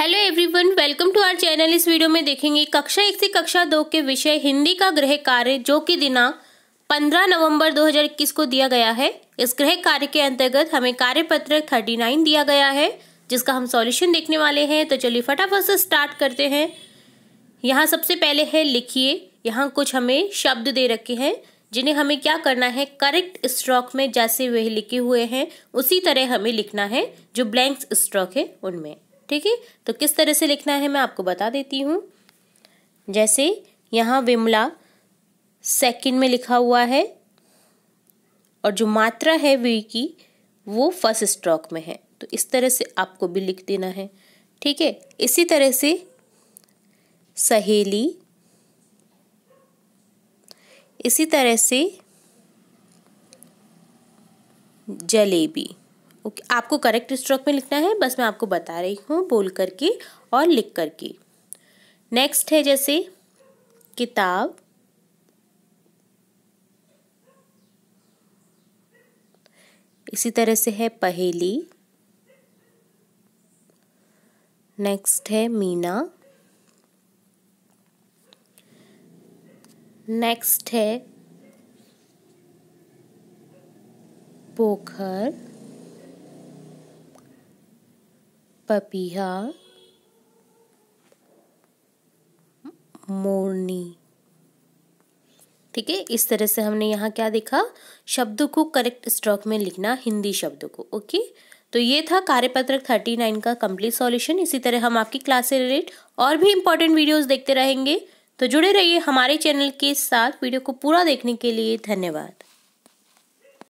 hello everyone welcome to our channel इस video में देखेंगे कक्षा एक से कक्षा दो के विषय हिंदी का गृह कार्य जो कि दिनांक 15 नवंबर 2021 को दिया गया है इस गृह कार्य के अंतर्गत हमें कार्य थर्टी नाइन दिया गया है जिसका हम सॉल्यूशन देखने वाले हैं तो चलिए फटाफट से स्टार्ट करते हैं यहाँ सबसे पहले है लिखिए यहाँ कुछ हमें शब्द दे रखे हैं जिन्हें हमें क्या करना है करेक्ट स्ट्रोक में जैसे वह लिखे हुए हैं उसी तरह हमें लिखना है जो ब्लैंक्स स्ट्रोक है उनमें ठीक है तो किस तरह से लिखना है मैं आपको बता देती हूँ जैसे यहाँ विमला सेकंड में लिखा हुआ है और जो मात्रा है वी की वो फर्स्ट स्ट्रोक में है तो इस तरह से आपको भी लिख देना है ठीक है इसी तरह से सहेली इसी तरह से जलेबी ओके आपको करेक्ट स्ट्रोक में लिखना है बस मैं आपको बता रही हूँ बोल करके और लिख करके नेक्स्ट है जैसे किताब इसी तरह से है पहेली नेक्स्ट है मीना नेक्स्ट है पोखर पपिहा मोरनी ठीक है इस तरह से हमने यहाँ क्या देखा शब्दों को करेक्ट स्ट्रोक में लिखना हिंदी शब्दों को ओके तो ये था कार्यपत्रक थर्टी नाइन का कंप्लीट सॉल्यूशन इसी तरह हम आपकी क्लास से रिलेट और भी इंपॉर्टेंट वीडियोस देखते रहेंगे तो जुड़े रहिए हमारे चैनल के साथ वीडियो को पूरा देखने के लिए धन्यवाद